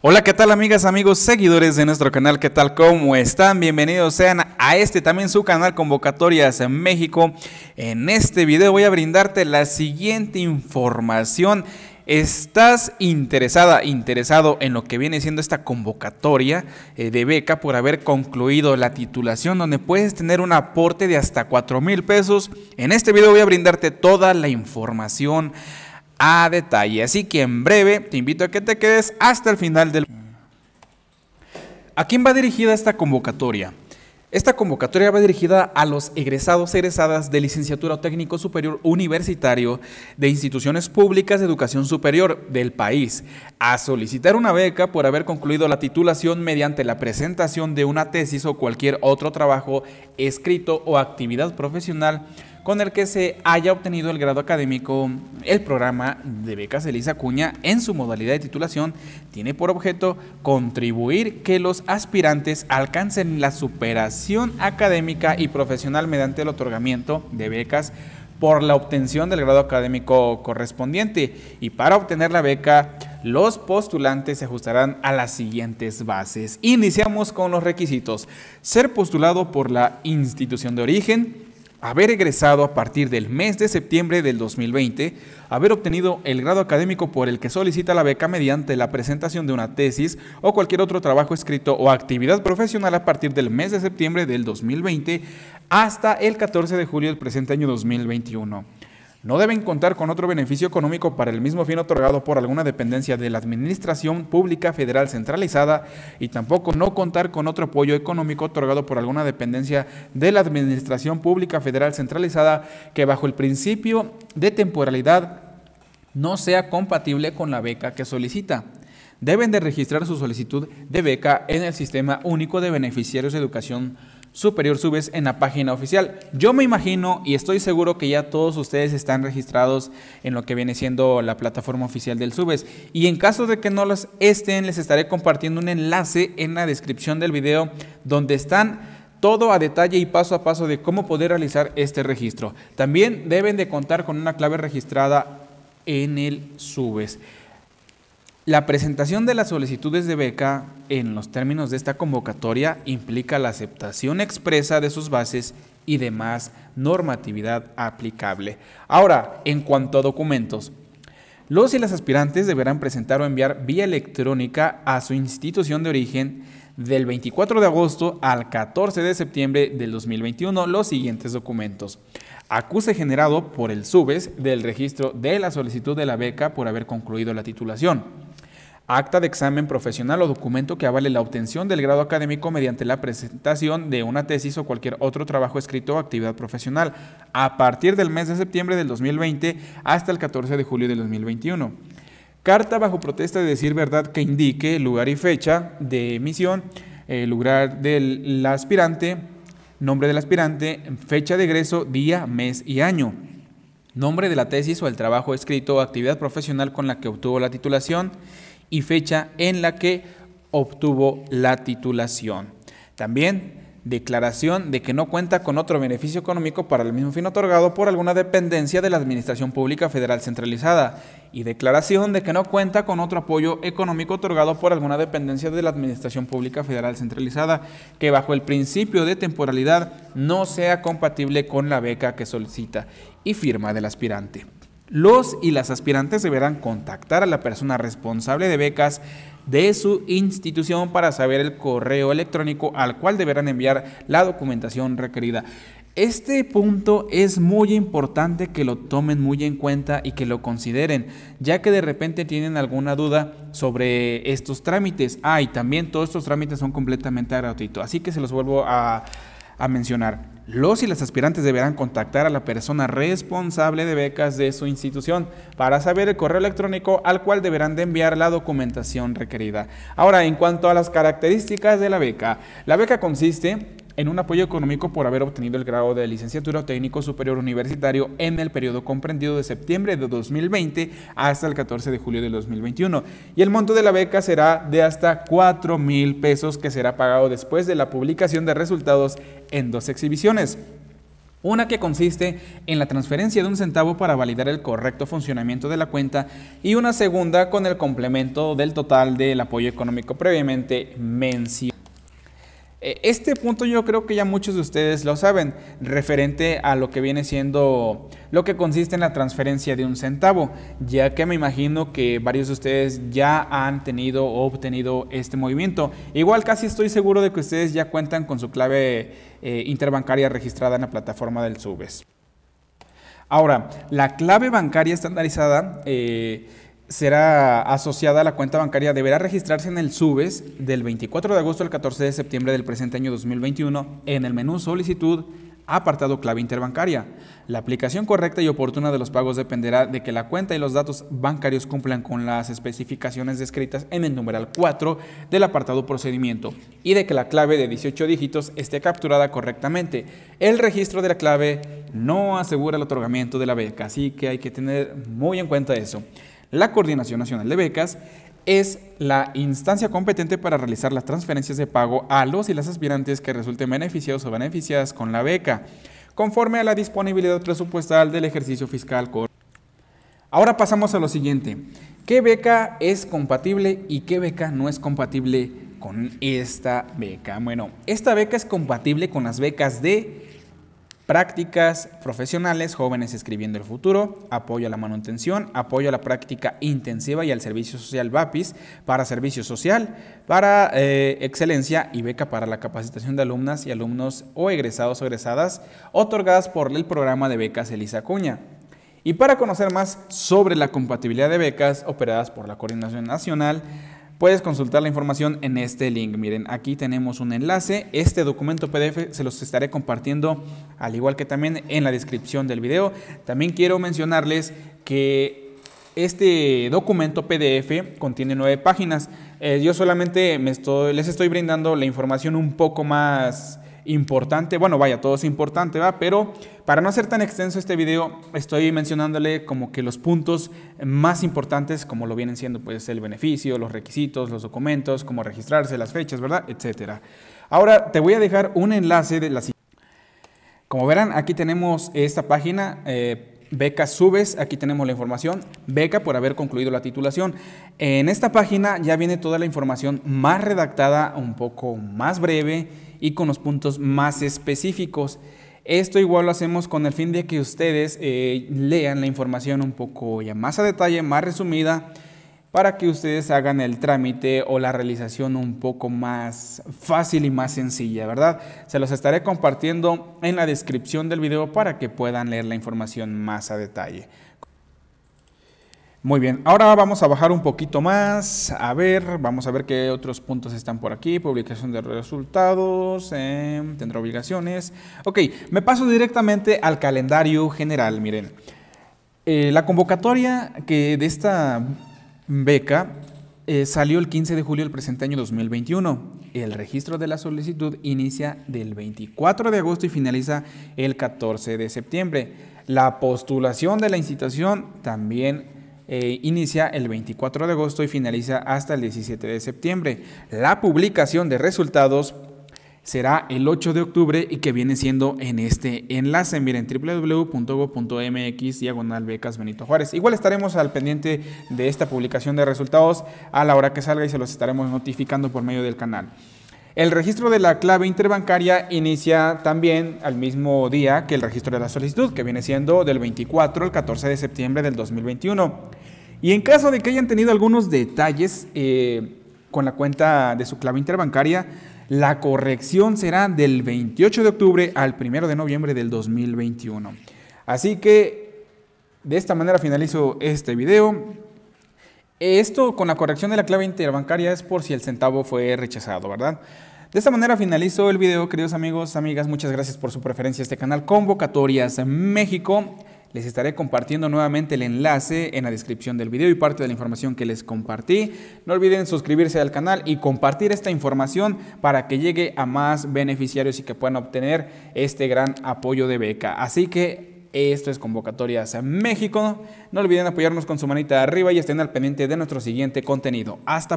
Hola, ¿qué tal amigas, amigos, seguidores de nuestro canal? ¿Qué tal? ¿Cómo están? Bienvenidos sean a este también su canal Convocatorias en México. En este video voy a brindarte la siguiente información. ¿Estás interesada, interesado en lo que viene siendo esta convocatoria eh, de beca por haber concluido la titulación donde puedes tener un aporte de hasta 4 mil pesos? En este video voy a brindarte toda la información a detalle. Así que en breve te invito a que te quedes hasta el final del... ¿A quién va dirigida esta convocatoria? Esta convocatoria va dirigida a los egresados egresadas de licenciatura o técnico superior universitario de instituciones públicas de educación superior del país a solicitar una beca por haber concluido la titulación mediante la presentación de una tesis o cualquier otro trabajo escrito o actividad profesional con el que se haya obtenido el grado académico. El programa de becas Elisa Cuña, en su modalidad de titulación, tiene por objeto contribuir que los aspirantes alcancen la superación académica y profesional mediante el otorgamiento de becas por la obtención del grado académico correspondiente y para obtener la beca los postulantes se ajustarán a las siguientes bases. Iniciamos con los requisitos. Ser postulado por la institución de origen, haber egresado a partir del mes de septiembre del 2020, haber obtenido el grado académico por el que solicita la beca mediante la presentación de una tesis o cualquier otro trabajo escrito o actividad profesional a partir del mes de septiembre del 2020 hasta el 14 de julio del presente año 2021 no deben contar con otro beneficio económico para el mismo fin otorgado por alguna dependencia de la Administración Pública Federal Centralizada y tampoco no contar con otro apoyo económico otorgado por alguna dependencia de la Administración Pública Federal Centralizada que bajo el principio de temporalidad no sea compatible con la beca que solicita deben de registrar su solicitud de beca en el Sistema Único de Beneficiarios de Educación Superior Subes en la página oficial. Yo me imagino y estoy seguro que ya todos ustedes están registrados en lo que viene siendo la plataforma oficial del Subes. Y en caso de que no los estén, les estaré compartiendo un enlace en la descripción del video donde están todo a detalle y paso a paso de cómo poder realizar este registro. También deben de contar con una clave registrada en el Subes. La presentación de las solicitudes de beca en los términos de esta convocatoria implica la aceptación expresa de sus bases y demás normatividad aplicable. Ahora, en cuanto a documentos, los y las aspirantes deberán presentar o enviar vía electrónica a su institución de origen del 24 de agosto al 14 de septiembre del 2021 los siguientes documentos. Acuse generado por el SUBES del registro de la solicitud de la beca por haber concluido la titulación acta de examen profesional o documento que avale la obtención del grado académico mediante la presentación de una tesis o cualquier otro trabajo escrito o actividad profesional a partir del mes de septiembre del 2020 hasta el 14 de julio del 2021. Carta bajo protesta de decir verdad que indique lugar y fecha de emisión, eh, lugar del aspirante, nombre del aspirante, fecha de egreso, día, mes y año. Nombre de la tesis o el trabajo escrito o actividad profesional con la que obtuvo la titulación, y fecha en la que obtuvo la titulación. También declaración de que no cuenta con otro beneficio económico para el mismo fin otorgado por alguna dependencia de la Administración Pública Federal Centralizada y declaración de que no cuenta con otro apoyo económico otorgado por alguna dependencia de la Administración Pública Federal Centralizada que bajo el principio de temporalidad no sea compatible con la beca que solicita y firma del aspirante. Los y las aspirantes deberán contactar a la persona responsable de becas de su institución para saber el correo electrónico al cual deberán enviar la documentación requerida. Este punto es muy importante que lo tomen muy en cuenta y que lo consideren, ya que de repente tienen alguna duda sobre estos trámites. Ah, y también todos estos trámites son completamente gratuitos, así que se los vuelvo a a mencionar. Los y las aspirantes deberán contactar a la persona responsable de becas de su institución para saber el correo electrónico al cual deberán de enviar la documentación requerida. Ahora, en cuanto a las características de la beca, la beca consiste en un apoyo económico por haber obtenido el grado de licenciatura técnico superior universitario en el periodo comprendido de septiembre de 2020 hasta el 14 de julio de 2021. Y el monto de la beca será de hasta 4 mil pesos que será pagado después de la publicación de resultados en dos exhibiciones. Una que consiste en la transferencia de un centavo para validar el correcto funcionamiento de la cuenta y una segunda con el complemento del total del apoyo económico previamente mencionado. Eh, este punto yo creo que ya muchos de ustedes lo saben, referente a lo que viene siendo lo que consiste en la transferencia de un centavo, ya que me imagino que varios de ustedes ya han tenido o obtenido este movimiento. Igual casi estoy seguro de que ustedes ya cuentan con su clave eh, interbancaria registrada en la plataforma del Subes. Ahora, la clave bancaria estandarizada... Eh, será asociada a la cuenta bancaria deberá registrarse en el SUBES del 24 de agosto al 14 de septiembre del presente año 2021 en el menú solicitud apartado clave interbancaria. La aplicación correcta y oportuna de los pagos dependerá de que la cuenta y los datos bancarios cumplan con las especificaciones descritas en el numeral 4 del apartado procedimiento y de que la clave de 18 dígitos esté capturada correctamente. El registro de la clave no asegura el otorgamiento de la beca, así que hay que tener muy en cuenta eso. La Coordinación Nacional de Becas es la instancia competente para realizar las transferencias de pago a los y las aspirantes que resulten beneficiados o beneficiadas con la beca, conforme a la disponibilidad presupuestal del ejercicio fiscal. Ahora pasamos a lo siguiente. ¿Qué beca es compatible y qué beca no es compatible con esta beca? Bueno, esta beca es compatible con las becas de prácticas profesionales, jóvenes escribiendo el futuro, apoyo a la manutención, apoyo a la práctica intensiva y al servicio social VAPIS para servicio social, para eh, excelencia y beca para la capacitación de alumnas y alumnos o egresados o egresadas otorgadas por el programa de becas Elisa Cuña. Y para conocer más sobre la compatibilidad de becas operadas por la Coordinación Nacional, puedes consultar la información en este link. Miren, aquí tenemos un enlace. Este documento PDF se los estaré compartiendo al igual que también en la descripción del video. También quiero mencionarles que este documento PDF contiene nueve páginas. Eh, yo solamente les estoy brindando la información un poco más importante. Bueno, vaya, todo es importante, ¿va? Pero para no ser tan extenso este video, estoy mencionándole como que los puntos más importantes, como lo vienen siendo, pues, el beneficio, los requisitos, los documentos, cómo registrarse, las fechas, ¿verdad? Etcétera. Ahora te voy a dejar un enlace de la Como verán, aquí tenemos esta página. Eh, beca Subes, aquí tenemos la información, beca por haber concluido la titulación. En esta página ya viene toda la información más redactada, un poco más breve, y con los puntos más específicos. Esto igual lo hacemos con el fin de que ustedes eh, lean la información un poco ya más a detalle, más resumida, para que ustedes hagan el trámite o la realización un poco más fácil y más sencilla, ¿verdad? Se los estaré compartiendo en la descripción del video para que puedan leer la información más a detalle. Muy bien, ahora vamos a bajar un poquito más. A ver, vamos a ver qué otros puntos están por aquí. Publicación de resultados, em, tendrá obligaciones. Ok, me paso directamente al calendario general, miren. Eh, la convocatoria que de esta beca eh, salió el 15 de julio del presente año 2021. El registro de la solicitud inicia del 24 de agosto y finaliza el 14 de septiembre. La postulación de la incitación también eh, inicia el 24 de agosto y finaliza hasta el 17 de septiembre. La publicación de resultados será el 8 de octubre y que viene siendo en este enlace. Miren, www.go.mx diagonal becas Benito Juárez. Igual estaremos al pendiente de esta publicación de resultados a la hora que salga y se los estaremos notificando por medio del canal. El registro de la clave interbancaria inicia también al mismo día que el registro de la solicitud, que viene siendo del 24 al 14 de septiembre del 2021. Y en caso de que hayan tenido algunos detalles eh, con la cuenta de su clave interbancaria, la corrección será del 28 de octubre al 1 de noviembre del 2021. Así que de esta manera finalizo este video. Esto con la corrección de la clave interbancaria es por si el centavo fue rechazado, ¿verdad? De esta manera finalizo el video, queridos amigos, amigas. Muchas gracias por su preferencia a este canal Convocatorias México. Les estaré compartiendo nuevamente el enlace en la descripción del video y parte de la información que les compartí. No olviden suscribirse al canal y compartir esta información para que llegue a más beneficiarios y que puedan obtener este gran apoyo de beca. Así que esto es Convocatorias a México. No olviden apoyarnos con su manita arriba y estén al pendiente de nuestro siguiente contenido. Hasta pronto.